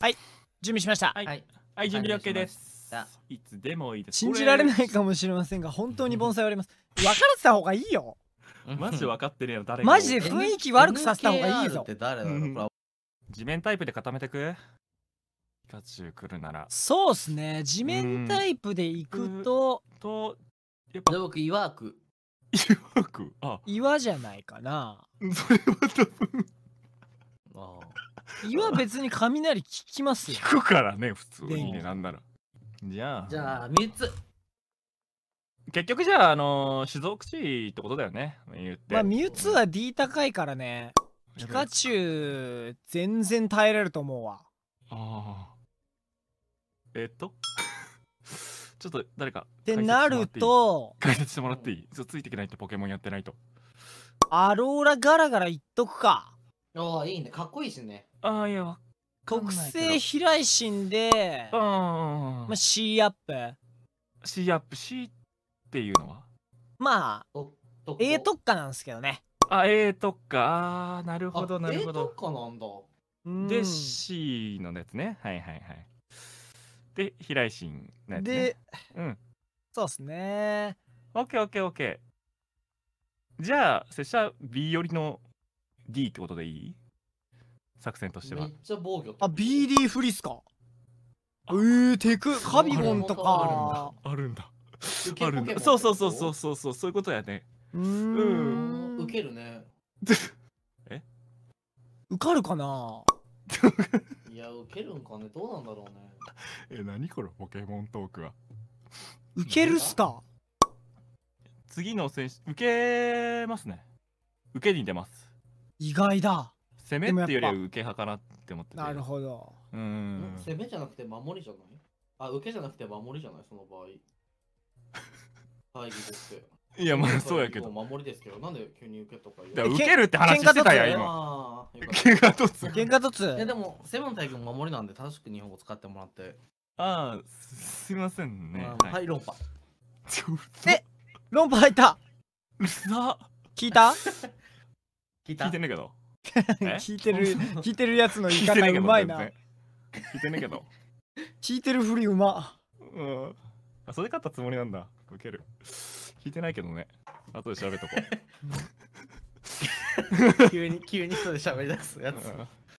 はい準備しましたはい、はい、準備 OK ですいつでもいいです信じられないかもしれませんが本当に盆栽はあります分からせた方がいいよマジ分かってるよ誰マジで雰囲気悪くさせた方がいいぞって誰だろう、これ地面タイプで固めてくピカチュウ来るならそうっすね地面タイプで行くと、とやっぱ僕岩く岩くあ岩じゃないかなそれは多分岩別に雷聞きますよ。聞くからね、普通にね、なんなら。じゃあ。じゃあ、3つ。結局じゃあ、あのー、静岡市ってことだよね。言って。まあ、ミュウツーは D 高いからね。ピカチュウ、全然耐えられると思うわ。ああ。えっと ちょっと誰かってなると解説してもらっていいついていけないとポケモンやってないとアローラガラガラ言っとくかああ、いいね。かっこいいですね。ああ、いや。特性飛来心で、うん。まあ、C アップ。C アップ。C っていうのはまあ、A 特化なんですけどね。あ、A 特化。ああ、なるほど、なるほど。A 特化なんだ。で、C のやつね。はいはいはい。で、飛来心のやつ、ね、で、うん。そうっすね。オッケーオッケーオッケー。じゃあ、拙者 B 寄りの D ってことでいい作戦としてめはっ。ちゃ防御。あ、BD フリスか。えー、テク、カビゴンとか。あるんだ。あるんだ。そうそうそうそうそうそう、そういうことやね。うん。受けるね。受かるかな いや、受けるんかね。どうなんだろうね。え、何これ、ポケモントークは。受けるっすか次の選手、受けますね。受けに出ます。意外だ攻めっていうよりは受け派かなって思っててなるほどうん攻めじゃなくて守りじゃないあ受けじゃなくて守りじゃないその場合です いやまあそうやけど守りですけどなんで急に受けとか言う受けるって話してたや今喧嘩突つ喧嘩突つ いでもセブン対君守りなんで正しく日本語使ってもらってああすいませんねはい論破え論破入った聞いた 聞いた聞いてんねけど。聞いてる、聞いてるやつの言い方うまいな。聞いてんねけど。聞いてるふりうま。うん。あ、それ勝ったつもりなんだ。ウケる。聞いてないけどね。後で調べとこう。急に、急にそうで喋り出すやつ。うん